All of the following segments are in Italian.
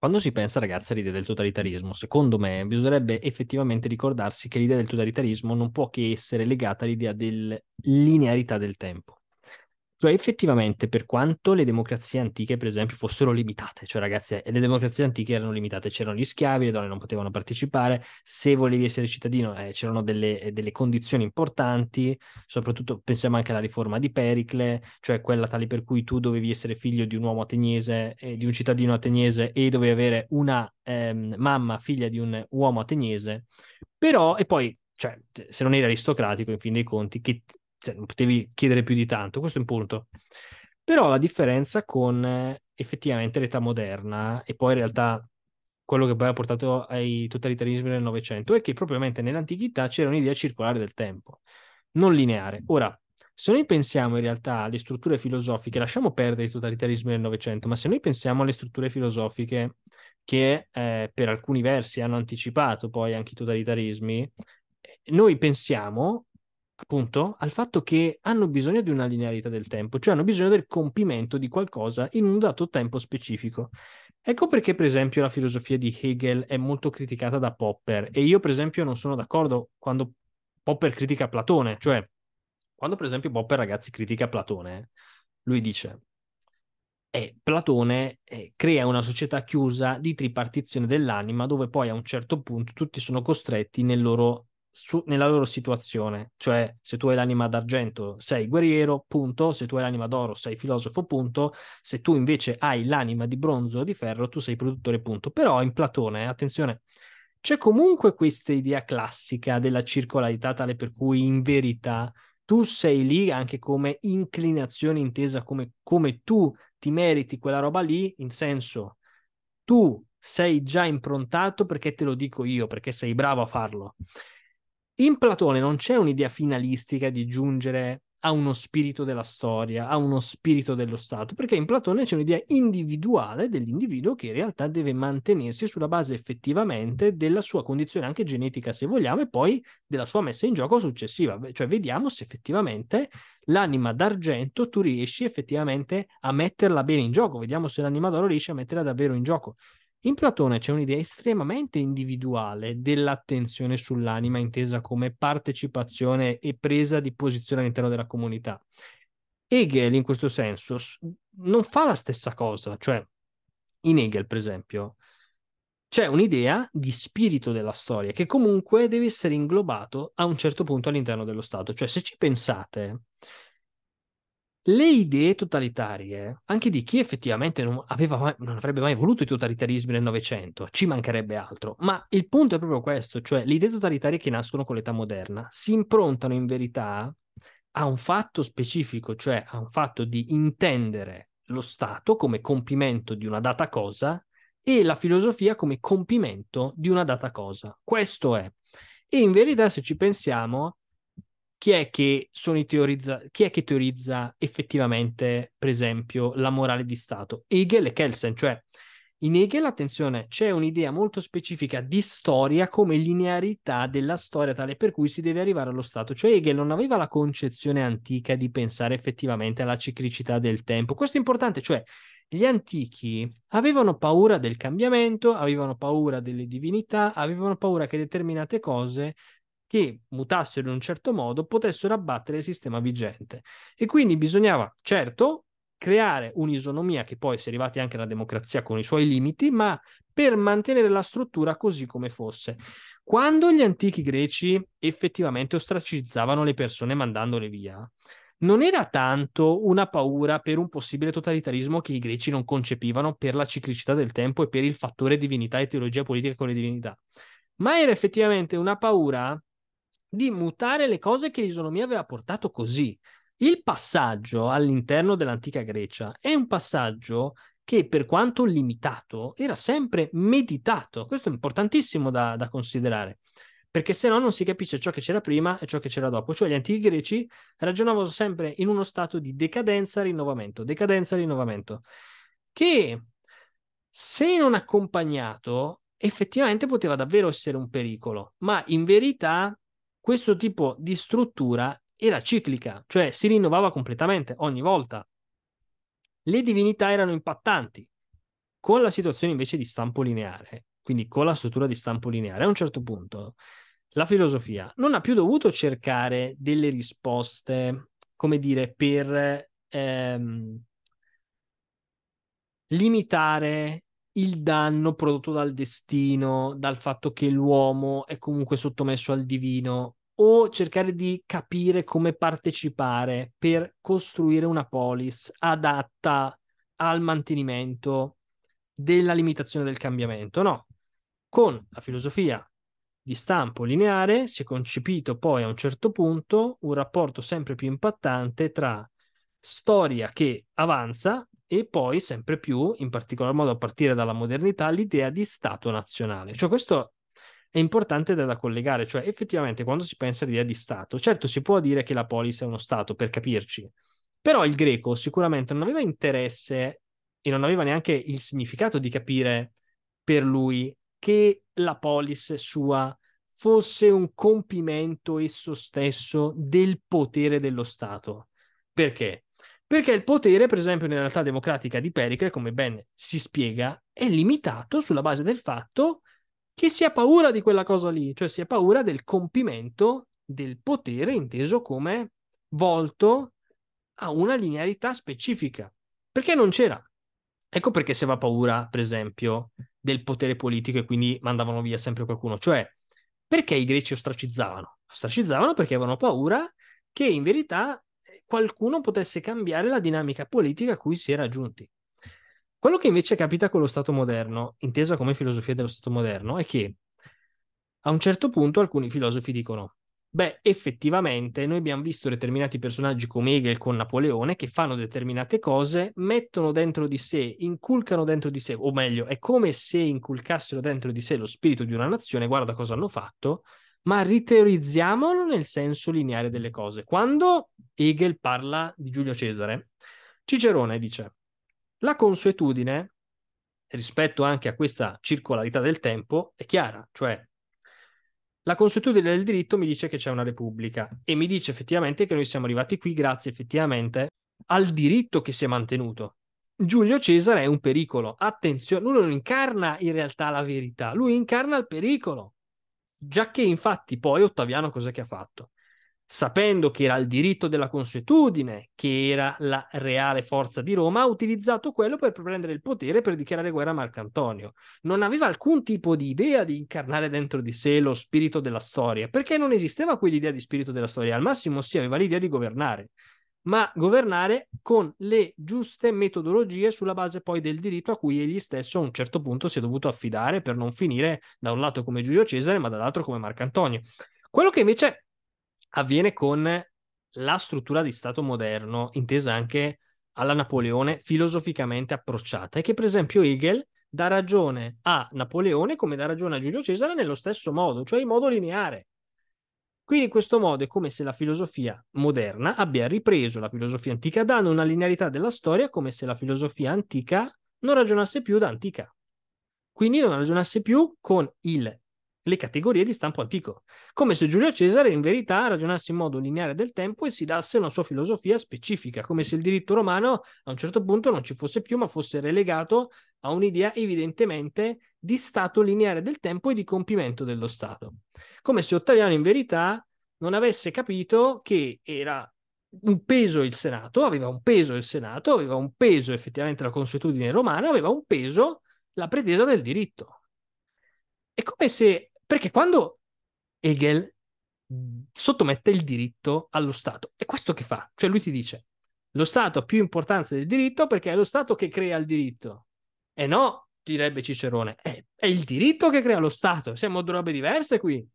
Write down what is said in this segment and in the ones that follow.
Quando si pensa, ragazzi, all'idea del totalitarismo, secondo me bisognerebbe effettivamente ricordarsi che l'idea del totalitarismo non può che essere legata all'idea della linearità del tempo. Cioè, effettivamente, per quanto le democrazie antiche, per esempio, fossero limitate, cioè ragazzi, eh, le democrazie antiche erano limitate, c'erano gli schiavi, le donne non potevano partecipare, se volevi essere cittadino eh, c'erano delle, eh, delle, condizioni importanti, soprattutto pensiamo anche alla riforma di Pericle, cioè quella tale per cui tu dovevi essere figlio di un uomo ateniese, eh, di un cittadino ateniese e dovevi avere una ehm, mamma figlia di un uomo ateniese, però, e poi cioè, se non eri aristocratico, in fin dei conti, che cioè, non potevi chiedere più di tanto, questo è un punto. Però la differenza con eh, effettivamente l'età moderna e poi in realtà quello che poi ha portato ai totalitarismi del Novecento è che propriamente nell'antichità c'era un'idea circolare del tempo, non lineare. Ora, se noi pensiamo in realtà alle strutture filosofiche, lasciamo perdere i totalitarismi del Novecento, ma se noi pensiamo alle strutture filosofiche che eh, per alcuni versi hanno anticipato poi anche i totalitarismi, eh, noi pensiamo appunto al fatto che hanno bisogno di una linearità del tempo, cioè hanno bisogno del compimento di qualcosa in un dato tempo specifico. Ecco perché, per esempio, la filosofia di Hegel è molto criticata da Popper e io, per esempio, non sono d'accordo quando Popper critica Platone, cioè quando, per esempio, Popper, ragazzi, critica Platone, lui dice eh, Platone eh, crea una società chiusa di tripartizione dell'anima dove poi a un certo punto tutti sono costretti nel loro su, nella loro situazione, cioè se tu hai l'anima d'argento sei guerriero, punto, se tu hai l'anima d'oro sei filosofo, punto, se tu invece hai l'anima di bronzo o di ferro tu sei produttore, punto. Però in Platone, attenzione, c'è comunque questa idea classica della circolarità tale per cui in verità tu sei lì anche come inclinazione intesa come, come tu ti meriti quella roba lì, in senso tu sei già improntato perché te lo dico io, perché sei bravo a farlo. In Platone non c'è un'idea finalistica di giungere a uno spirito della storia, a uno spirito dello Stato, perché in Platone c'è un'idea individuale dell'individuo che in realtà deve mantenersi sulla base effettivamente della sua condizione anche genetica, se vogliamo, e poi della sua messa in gioco successiva. Cioè vediamo se effettivamente l'anima d'argento tu riesci effettivamente a metterla bene in gioco, vediamo se l'anima d'oro riesce a metterla davvero in gioco. In Platone c'è un'idea estremamente individuale dell'attenzione sull'anima intesa come partecipazione e presa di posizione all'interno della comunità. Hegel in questo senso non fa la stessa cosa, cioè in Hegel per esempio c'è un'idea di spirito della storia che comunque deve essere inglobato a un certo punto all'interno dello Stato, cioè se ci pensate le idee totalitarie, anche di chi effettivamente non, mai, non avrebbe mai voluto i totalitarismi nel Novecento, ci mancherebbe altro, ma il punto è proprio questo, cioè le idee totalitarie che nascono con l'età moderna si improntano in verità a un fatto specifico, cioè a un fatto di intendere lo Stato come compimento di una data cosa e la filosofia come compimento di una data cosa. Questo è. E in verità, se ci pensiamo, chi è che, teorizza, chi è che teorizza effettivamente, per esempio, la morale di Stato? Hegel e Kelsen, cioè in Hegel, attenzione, c'è un'idea molto specifica di storia come linearità della storia tale per cui si deve arrivare allo Stato. Cioè Hegel non aveva la concezione antica di pensare effettivamente alla ciclicità del tempo. Questo è importante, cioè gli antichi avevano paura del cambiamento, avevano paura delle divinità, avevano paura che determinate cose che mutassero in un certo modo potessero abbattere il sistema vigente. E quindi bisognava, certo, creare un'isonomia che poi si è arrivati anche alla democrazia con i suoi limiti, ma per mantenere la struttura così come fosse. Quando gli antichi greci effettivamente ostracizzavano le persone mandandole via, non era tanto una paura per un possibile totalitarismo che i greci non concepivano per la ciclicità del tempo e per il fattore divinità e teologia politica con le divinità, ma era effettivamente una paura di mutare le cose che l'isonomia aveva portato così. Il passaggio all'interno dell'antica Grecia è un passaggio che per quanto limitato era sempre meditato. Questo è importantissimo da, da considerare, perché se no non si capisce ciò che c'era prima e ciò che c'era dopo. Cioè gli antichi greci ragionavano sempre in uno stato di decadenza-rinnovamento, decadenza-rinnovamento, che se non accompagnato effettivamente poteva davvero essere un pericolo, ma in verità questo tipo di struttura era ciclica, cioè si rinnovava completamente ogni volta. Le divinità erano impattanti. Con la situazione invece di stampo lineare, quindi con la struttura di stampo lineare, a un certo punto la filosofia non ha più dovuto cercare delle risposte, come dire, per ehm, limitare il danno prodotto dal destino, dal fatto che l'uomo è comunque sottomesso al divino, o cercare di capire come partecipare per costruire una polis adatta al mantenimento della limitazione del cambiamento. No, con la filosofia di stampo lineare si è concepito poi a un certo punto un rapporto sempre più impattante tra storia che avanza e poi sempre più, in particolar modo a partire dalla modernità, l'idea di Stato nazionale. Cioè questo è importante da collegare, cioè effettivamente quando si pensa all'idea di Stato, certo si può dire che la polis è uno Stato, per capirci, però il greco sicuramente non aveva interesse e non aveva neanche il significato di capire per lui che la polis sua fosse un compimento esso stesso del potere dello Stato. Perché? Perché il potere, per esempio, nella realtà democratica di Pericle, come ben si spiega, è limitato sulla base del fatto che che si ha paura di quella cosa lì, cioè si ha paura del compimento del potere inteso come volto a una linearità specifica, perché non c'era. Ecco perché si aveva paura, per esempio, del potere politico e quindi mandavano via sempre qualcuno, cioè perché i greci ostracizzavano? Ostracizzavano perché avevano paura che in verità eh, qualcuno potesse cambiare la dinamica politica a cui si era giunti. Quello che invece capita con lo Stato moderno, intesa come filosofia dello Stato moderno, è che a un certo punto alcuni filosofi dicono, beh, effettivamente noi abbiamo visto determinati personaggi come Hegel con Napoleone che fanno determinate cose, mettono dentro di sé, inculcano dentro di sé, o meglio, è come se inculcassero dentro di sé lo spirito di una nazione, guarda cosa hanno fatto, ma riteorizziamolo nel senso lineare delle cose. Quando Hegel parla di Giulio Cesare, Cicerone dice la consuetudine, rispetto anche a questa circolarità del tempo, è chiara, cioè la consuetudine del diritto mi dice che c'è una repubblica e mi dice effettivamente che noi siamo arrivati qui grazie effettivamente al diritto che si è mantenuto. Giulio Cesare è un pericolo, attenzione, lui non incarna in realtà la verità, lui incarna il pericolo. Già che infatti poi Ottaviano cos'è che ha fatto? sapendo che era il diritto della consuetudine, che era la reale forza di Roma, ha utilizzato quello per prendere il potere per dichiarare guerra a Marcantonio. Non aveva alcun tipo di idea di incarnare dentro di sé lo spirito della storia, perché non esisteva quell'idea di spirito della storia, al massimo si sì, aveva l'idea di governare, ma governare con le giuste metodologie sulla base poi del diritto a cui egli stesso a un certo punto si è dovuto affidare per non finire da un lato come Giulio Cesare, ma dall'altro come Marcantonio. Quello che invece avviene con la struttura di Stato moderno, intesa anche alla Napoleone, filosoficamente approcciata, e che per esempio Hegel dà ragione a Napoleone come dà ragione a Giulio Cesare nello stesso modo, cioè in modo lineare. Quindi in questo modo è come se la filosofia moderna abbia ripreso la filosofia antica dando una linearità della storia come se la filosofia antica non ragionasse più da antica. Quindi non ragionasse più con il le categorie di stampo antico, come se Giulio Cesare in verità ragionasse in modo lineare del tempo e si dasse una sua filosofia specifica, come se il diritto romano a un certo punto non ci fosse più, ma fosse relegato a un'idea evidentemente di stato lineare del tempo e di compimento dello Stato, come se Ottaviano in verità non avesse capito che era un peso il Senato, aveva un peso il Senato, aveva un peso effettivamente la consuetudine romana, aveva un peso la pretesa del diritto. È come se perché quando Hegel mhmm, sottomette il diritto allo Stato, è questo che fa, cioè lui ti dice lo Stato ha più importanza del diritto perché è lo Stato che crea il diritto. E no, direbbe Cicerone, è, è il diritto che crea lo Stato, siamo due robe diverse qui.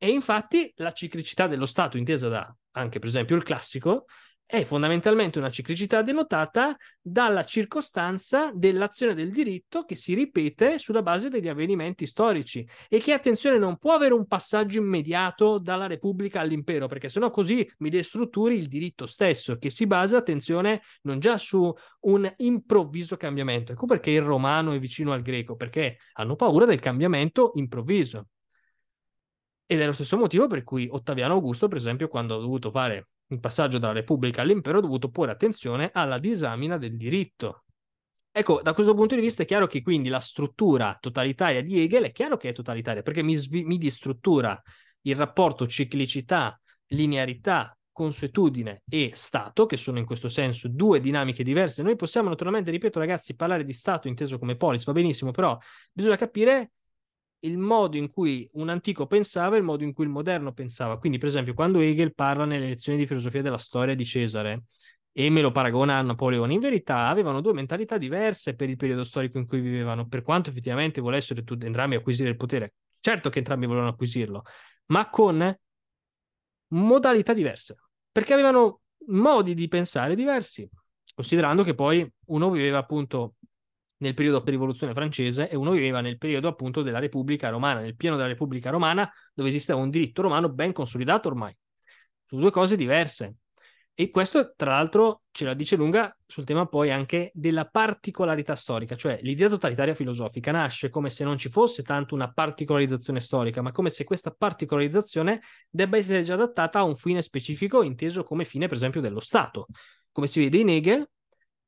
E infatti la ciclicità dello Stato, intesa da anche per esempio il classico, è fondamentalmente una ciclicità denotata dalla circostanza dell'azione del diritto che si ripete sulla base degli avvenimenti storici e che, attenzione, non può avere un passaggio immediato dalla Repubblica all'impero, perché sennò così mi destrutturi il diritto stesso, che si basa, attenzione, non già su un improvviso cambiamento. Ecco perché il romano è vicino al greco, perché hanno paura del cambiamento improvviso. Ed è lo stesso motivo per cui Ottaviano Augusto, per esempio, quando ha dovuto fare il passaggio dalla Repubblica all'impero ho dovuto porre attenzione alla disamina del diritto. Ecco, da questo punto di vista è chiaro che quindi la struttura totalitaria di Hegel è chiaro che è totalitaria, perché mi, svi- mi distruttura il rapporto ciclicità, linearità, consuetudine e Stato, che sono in questo senso due dinamiche diverse. Noi possiamo naturalmente, ripeto ragazzi, parlare di Stato inteso come polis, va benissimo, però bisogna capire il modo in cui un antico pensava e il modo in cui il moderno pensava. Quindi, per esempio, quando Hegel parla nelle lezioni di filosofia della storia di Cesare e me lo paragona a Napoleone, in verità avevano due mentalità diverse per il periodo storico in cui vivevano, per quanto effettivamente volessero entrambi acquisire il potere. Certo che entrambi volevano acquisirlo, ma con modalità diverse, perché avevano modi di pensare diversi, considerando che poi uno viveva appunto nel periodo per rivoluzione francese e uno viveva nel periodo appunto della Repubblica Romana, nel pieno della Repubblica Romana, dove esisteva un diritto romano ben consolidato ormai, su due cose diverse. E questo, tra l'altro, ce la dice lunga sul tema poi anche della particolarità storica, cioè l'idea totalitaria filosofica nasce come se non ci fosse tanto una particolarizzazione storica, ma come se questa particolarizzazione debba essere già adattata a un fine specifico, inteso come fine, per esempio, dello Stato. Come si vede in Hegel,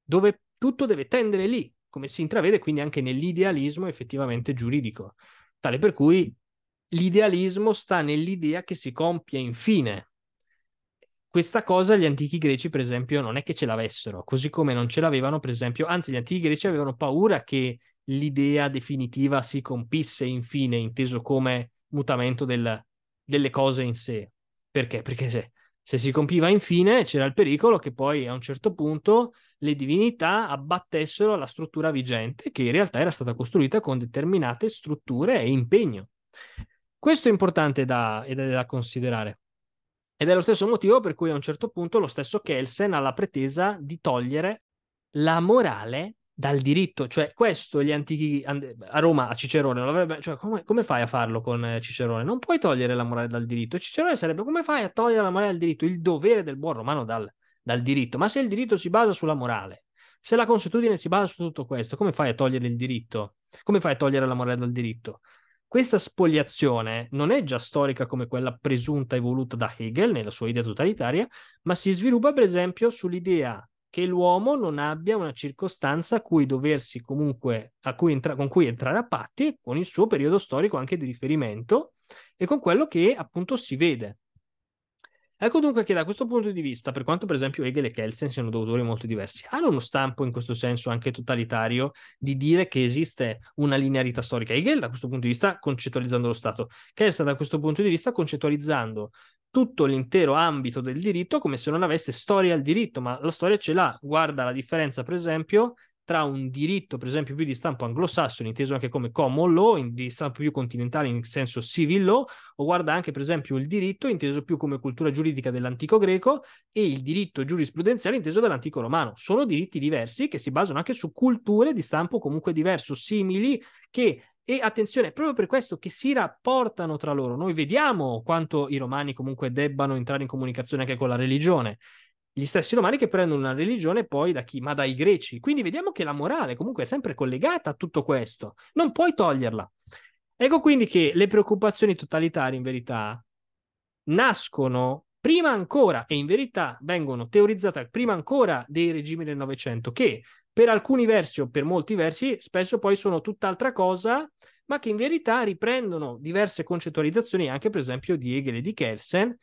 dove tutto deve tendere lì, come si intravede quindi anche nell'idealismo effettivamente giuridico, tale per cui l'idealismo sta nell'idea che si compie infine. Questa cosa gli antichi greci, per esempio, non è che ce l'avessero, così come non ce l'avevano, per esempio, anzi gli antichi greci avevano paura che l'idea definitiva si compisse infine, inteso come mutamento del, delle cose in sé. Perché? Perché se, se si compiva infine, c'era il pericolo che poi a un certo punto le divinità abbattessero la struttura vigente, che in realtà era stata costruita con determinate strutture e impegno. Questo è importante da, è da considerare. Ed è lo stesso motivo per cui a un certo punto lo stesso Kelsen ha la pretesa di togliere la morale dal diritto, cioè questo gli antichi a Roma a Cicerone cioè come, come, fai a farlo con eh, Cicerone? Non puoi togliere la morale dal diritto. Cicerone sarebbe come fai a togliere la morale dal diritto, il dovere del buon romano dal, dal diritto. Ma se il diritto si basa sulla morale, se la consuetudine si basa su tutto questo, come fai a togliere il diritto? Come fai a togliere la morale dal diritto? Questa spoliazione non è già storica come quella presunta e voluta da Hegel nella sua idea totalitaria, ma si sviluppa per esempio sull'idea che l'uomo non abbia una circostanza a cui doversi comunque, cui entra- con cui entrare a patti con il suo periodo storico anche di riferimento e con quello che appunto si vede. Ecco dunque che da questo punto di vista, per quanto per esempio Hegel e Kelsen siano due autori molto diversi, hanno uno stampo in questo senso anche totalitario di dire che esiste una linearità storica. Hegel da questo punto di vista concettualizzando lo Stato, Kelsen da questo punto di vista concettualizzando tutto l'intero ambito del diritto come se non avesse storia al diritto, ma la storia ce l'ha. Guarda la differenza, per esempio, tra un diritto, per esempio, più di stampo anglosassone, inteso anche come common law, in, di stampo più continentale in senso civil law, o guarda anche, per esempio, il diritto inteso più come cultura giuridica dell'antico greco e il diritto giurisprudenziale inteso dall'antico romano. Sono diritti diversi che si basano anche su culture di stampo comunque diverso, simili, che e attenzione, è proprio per questo che si rapportano tra loro. Noi vediamo quanto i romani comunque debbano entrare in comunicazione anche con la religione. Gli stessi romani che prendono una religione poi da chi? Ma dai greci. Quindi vediamo che la morale comunque è sempre collegata a tutto questo. Non puoi toglierla. Ecco quindi che le preoccupazioni totalitarie in verità nascono prima ancora e in verità vengono teorizzate prima ancora dei regimi del Novecento che per alcuni versi o per molti versi spesso poi sono tutt'altra cosa, ma che in verità riprendono diverse concettualizzazioni anche per esempio di Hegel e di Kelsen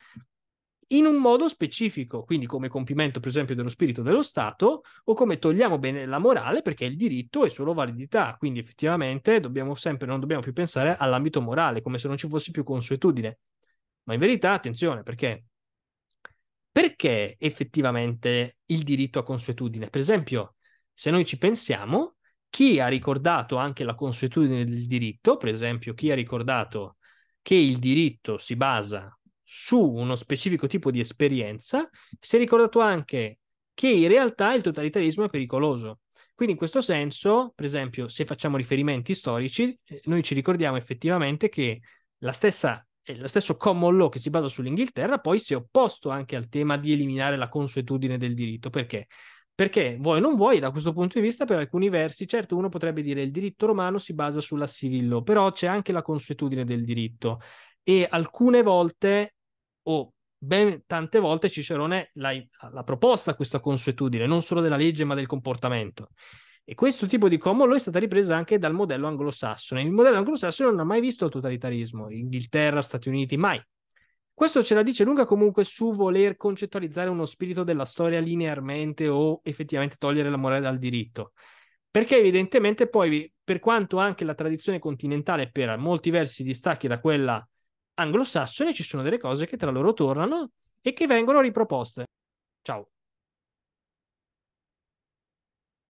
in un modo specifico, quindi come compimento per esempio dello spirito dello Stato o come togliamo bene la morale perché il diritto è solo validità, quindi effettivamente dobbiamo sempre, non dobbiamo più pensare all'ambito morale come se non ci fosse più consuetudine. Ma in verità, attenzione, perché perché effettivamente il diritto ha consuetudine? Per esempio, se noi ci pensiamo, chi ha ricordato anche la consuetudine del diritto, per esempio chi ha ricordato che il diritto si basa su uno specifico tipo di esperienza, si è ricordato anche che in realtà il totalitarismo è pericoloso. Quindi in questo senso, per esempio, se facciamo riferimenti storici, eh, noi ci ricordiamo effettivamente che la stessa eh, lo stesso common law che si basa sull'Inghilterra poi si è opposto anche al tema di eliminare la consuetudine del diritto. Perché? Perché vuoi o non vuoi, da questo punto di vista, per alcuni versi, certo uno potrebbe dire che il diritto romano si basa sulla civil law, però c'è anche la consuetudine del diritto e alcune volte o oh, ben tante volte Cicerone l'ha, proposta questa consuetudine, non solo della legge ma del comportamento. E questo tipo di common law è stata ripresa anche dal modello anglosassone. Il modello anglosassone non ha mai visto il totalitarismo, Inghilterra, Stati Uniti, mai. Questo ce la dice lunga comunque su voler concettualizzare uno spirito della storia linearmente o effettivamente togliere la morale dal diritto. Perché evidentemente poi, per quanto anche la tradizione continentale per molti versi distacchi da quella anglosassone, ci sono delle cose che tra loro tornano e che vengono riproposte. Ciao.